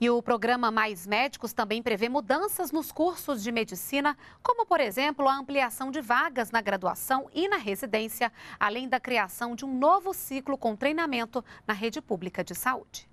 E o programa Mais Médicos também prevê mudanças nos cursos de medicina, como, por exemplo, a ampliação de vagas na graduação e na residência, além da criação de um novo ciclo com treinamento na rede pública de saúde.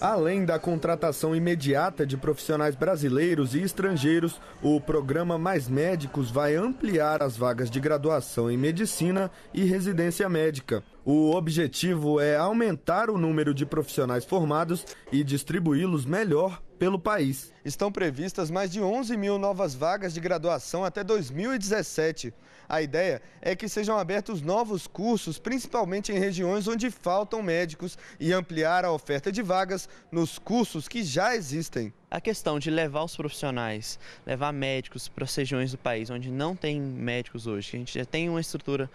Além da contratação imediata de profissionais brasileiros e estrangeiros, o programa Mais Médicos vai ampliar as vagas de graduação em medicina e residência médica. O objetivo é aumentar o número de profissionais formados e distribuí-los melhor pelo país. Estão previstas mais de 11 mil novas vagas de graduação até 2017. A ideia é que sejam abertos novos cursos, principalmente em regiões onde faltam médicos, e ampliar a oferta de vagas nos cursos que já existem a questão de levar os profissionais, levar médicos para as regiões do país onde não tem médicos hoje, que a gente já tem uma estrutura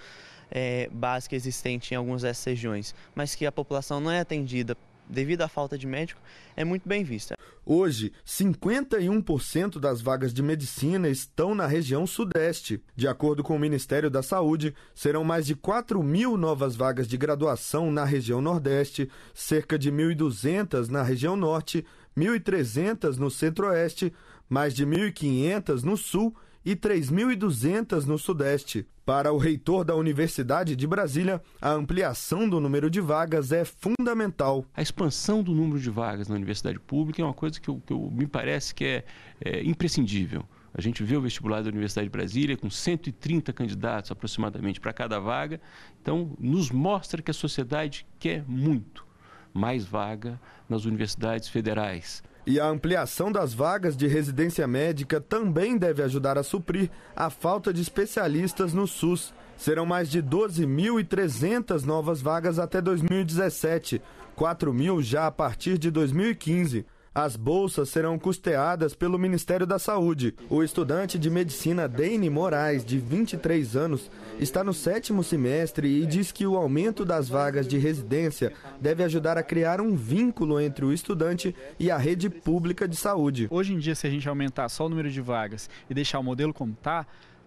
é, básica existente em algumas dessas regiões, mas que a população não é atendida devido à falta de médico, é muito bem vista. Hoje, 51% das vagas de medicina estão na região Sudeste. De acordo com o Ministério da Saúde, serão mais de 4 mil novas vagas de graduação na região Nordeste, cerca de 1.200 na região Norte, 1.300 no Centro-Oeste, mais de 1.500 no Sul e 3.200 no Sudeste. Para o reitor da Universidade de Brasília, a ampliação do número de vagas é fundamental. A expansão do número de vagas na universidade pública é uma coisa que, eu, que eu, me parece que é, é imprescindível. A gente vê o vestibular da Universidade de Brasília com 130 candidatos aproximadamente para cada vaga. Então, nos mostra que a sociedade quer muito mais vaga nas universidades federais. E a ampliação das vagas de residência médica também deve ajudar a suprir a falta de especialistas no SUS. Serão mais de 12.300 novas vagas até 2017, 4 mil já a partir de 2015. As bolsas serão custeadas pelo Ministério da Saúde. O estudante de medicina Dane Moraes, de 23 anos, está no sétimo semestre e diz que o aumento das vagas de residência deve ajudar a criar um vínculo entre o estudante e a rede pública de saúde. Hoje em dia, se a gente aumentar só o número de vagas e deixar o modelo como está,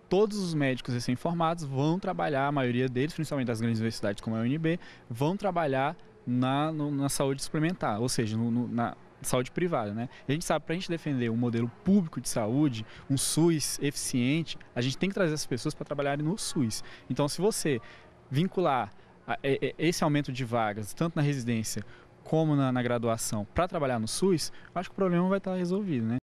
todos os médicos recém-formados vão trabalhar, a maioria deles, principalmente das grandes universidades como a UNB, vão trabalhar na, no, na saúde suplementar, ou seja, no, no, na saúde privada, né? a gente sabe para a gente defender um modelo público de saúde, um SUS eficiente, a gente tem que trazer as pessoas para trabalharem no SUS. Então, se você vincular é, é, esse aumento de vagas, tanto na residência como na, na graduação, para trabalhar no SUS, acho que o problema vai estar tá resolvido, né?